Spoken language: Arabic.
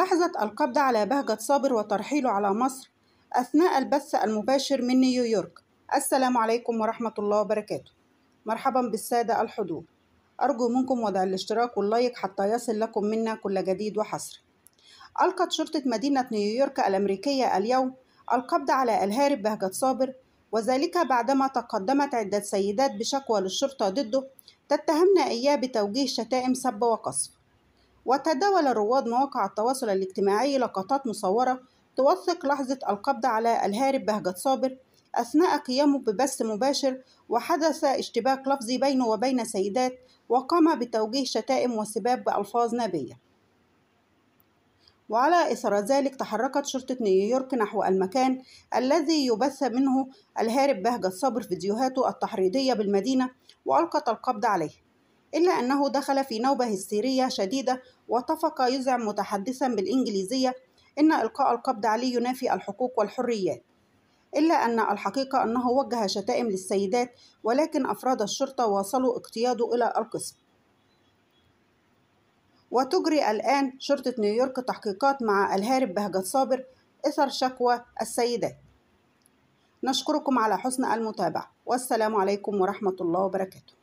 لحظة القبض على بهجة صابر وترحيله على مصر أثناء البث المباشر من نيويورك السلام عليكم ورحمة الله وبركاته مرحبا بالسادة الحضور أرجو منكم وضع الاشتراك واللايك حتى يصل لكم منا كل جديد وحصري ألقت شرطة مدينة نيويورك الأمريكية اليوم القبض على الهارب بهجة صابر وذلك بعدما تقدمت عدة سيدات بشكوى للشرطة ضده تتهمنا إياه بتوجيه شتائم سب وقصف وتداول رواد مواقع التواصل الاجتماعي لقطات مصورة توثق لحظة القبض على الهارب بهجت صابر أثناء قيامه ببث مباشر وحدث اشتباك لفظي بينه وبين سيدات وقام بتوجيه شتائم وسباب بألفاظ نابية وعلى إثر ذلك تحركت شرطة نيويورك نحو المكان الذي يبث منه الهارب بهجت صابر فيديوهاته التحريضية بالمدينة وألقت القبض عليه إلا أنه دخل في نوبة هستيرية شديدة وطفق يزعم متحدثا بالإنجليزية إن إلقاء القبض عليه ينافي الحقوق والحريات إلا أن الحقيقة أنه وجه شتائم للسيدات ولكن أفراد الشرطة واصلوا اقتياده إلى القسم وتجري الآن شرطة نيويورك تحقيقات مع الهارب بهجة صابر إثر شكوى السيدات نشكركم على حسن المتابعة والسلام عليكم ورحمة الله وبركاته